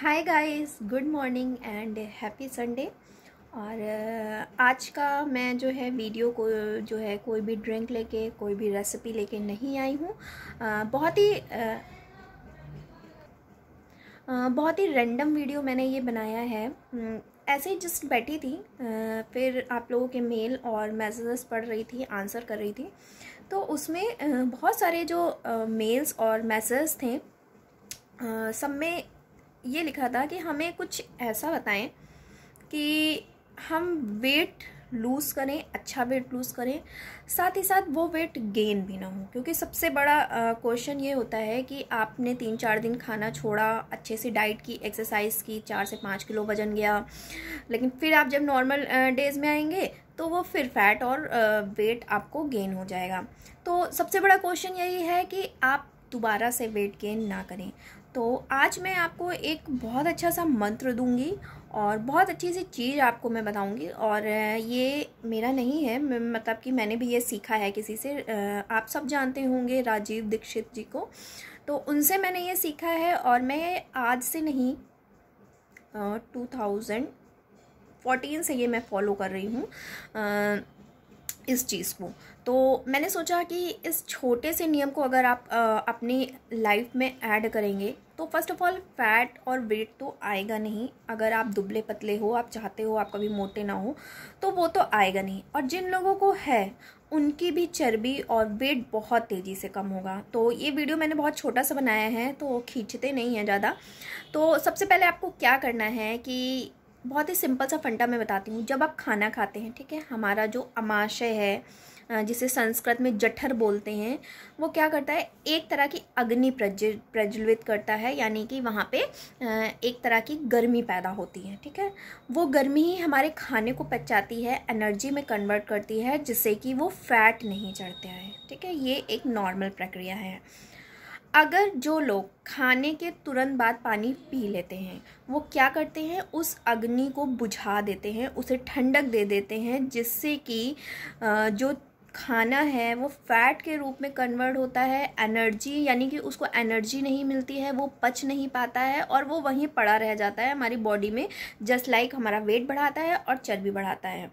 hi guys good morning and happy Sunday और आज का मैं जो है वीडियो को जो है कोई भी ड्रिंक लेके कोई भी रेसिपी लेके नहीं आई हूँ बहुत ही आ, बहुत ही रैंडम वीडियो मैंने ये बनाया है ऐसे ही जस्ट बैठी थी फिर आप लोगों के मेल और मैसेजेस पढ़ रही थी आंसर कर रही थी तो उसमें बहुत सारे जो मेल्स और मैसेज थे सब में ये लिखा था कि हमें कुछ ऐसा बताएं कि हम वेट लूज़ करें अच्छा वेट लूज़ करें साथ ही साथ वो वेट गेन भी ना हो क्योंकि सबसे बड़ा क्वेश्चन ये होता है कि आपने तीन चार दिन खाना छोड़ा अच्छे से डाइट की एक्सरसाइज की चार से पाँच किलो वजन गया लेकिन फिर आप जब नॉर्मल डेज़ में आएंगे तो वो फिर फैट और वेट आपको गेन हो जाएगा तो सबसे बड़ा क्वेश्चन यही है कि आप दोबारा से वेट गेन ना करें तो आज मैं आपको एक बहुत अच्छा सा मंत्र दूंगी और बहुत अच्छी सी चीज़ आपको मैं बताऊंगी और ये मेरा नहीं है मतलब कि मैंने भी ये सीखा है किसी से आप सब जानते होंगे राजीव दीक्षित जी को तो उनसे मैंने ये सीखा है और मैं आज से नहीं टू थाउजेंड फोर्टीन से ये मैं फॉलो कर रही हूँ इस चीज़ को तो मैंने सोचा कि इस छोटे से नियम को अगर आप आ, अपनी लाइफ में ऐड करेंगे तो फर्स्ट ऑफ ऑल फैट और वेट तो आएगा नहीं अगर आप दुबले पतले हो आप चाहते हो आप कभी मोटे ना हो तो वो तो आएगा नहीं और जिन लोगों को है उनकी भी चर्बी और वेट बहुत तेज़ी से कम होगा तो ये वीडियो मैंने बहुत छोटा सा बनाया है तो खींचते नहीं हैं ज़्यादा तो सबसे पहले आपको क्या करना है कि बहुत ही सिंपल सा फंडा मैं बताती हूँ जब आप खाना खाते हैं ठीक है हमारा जो अमाशय है जिसे संस्कृत में जठर बोलते हैं वो क्या करता है एक तरह की अग्नि प्रज्वलित करता है यानी कि वहाँ पे एक तरह की गर्मी पैदा होती है ठीक है वो गर्मी ही हमारे खाने को पचाती है एनर्जी में कन्वर्ट करती है जिससे कि वो फैट नहीं चढ़ते हैं ठीक है ये एक नॉर्मल प्रक्रिया है अगर जो लोग खाने के तुरंत बाद पानी पी लेते हैं वो क्या करते हैं उस अग्नि को बुझा देते हैं उसे ठंडक दे देते हैं जिससे कि जो खाना है वो फैट के रूप में कन्वर्ट होता है एनर्जी यानी कि उसको एनर्जी नहीं मिलती है वो पच नहीं पाता है और वो वहीं पड़ा रह जाता है हमारी बॉडी में जस्ट लाइक like हमारा वेट बढ़ाता है और चर्बी बढ़ाता है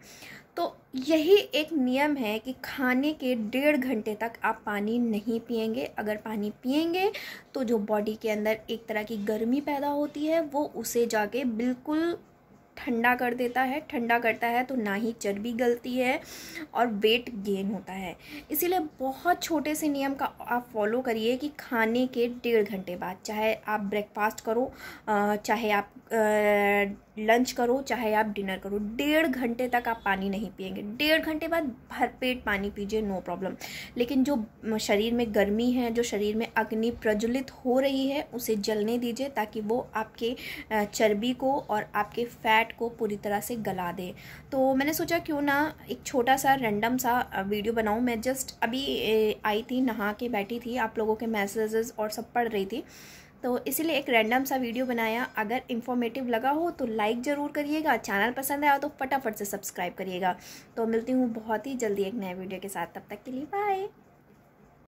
तो यही एक नियम है कि खाने के डेढ़ घंटे तक आप पानी नहीं पिएंगे अगर पानी पियेंगे तो जो बॉडी के अंदर एक तरह की गर्मी पैदा होती है वो उसे जाके बिल्कुल ठंडा कर देता है ठंडा करता है तो ना ही चर्बी गलती है और वेट गेन होता है इसीलिए बहुत छोटे से नियम का आप फॉलो करिए कि खाने के डेढ़ घंटे बाद चाहे आप ब्रेकफास्ट करो चाहे आप लंच करो चाहे आप डिनर करो डेढ़ घंटे तक आप पानी नहीं पियेंगे डेढ़ घंटे बाद भरपेट पानी पीजिए नो प्रॉब्लम लेकिन जो शरीर में गर्मी है जो शरीर में अग्नि प्रज्वलित हो रही है उसे जलने दीजिए ताकि वो आपके चर्बी को और आपके फैट को पूरी तरह से गला दे तो मैंने सोचा क्यों ना एक छोटा सा रैंडम सा वीडियो बनाऊँ मैं जस्ट अभी आई थी नहा के बैठी थी आप लोगों के मैसेजेस और सब पढ़ रही थी तो इसलिए एक रैंडम सा वीडियो बनाया अगर इन्फॉर्मेटिव लगा हो तो लाइक ज़रूर करिएगा चैनल पसंद आया तो फटाफट से सब्सक्राइब करिएगा तो मिलती हूँ बहुत ही जल्दी एक नए वीडियो के साथ तब तक के लिए बाय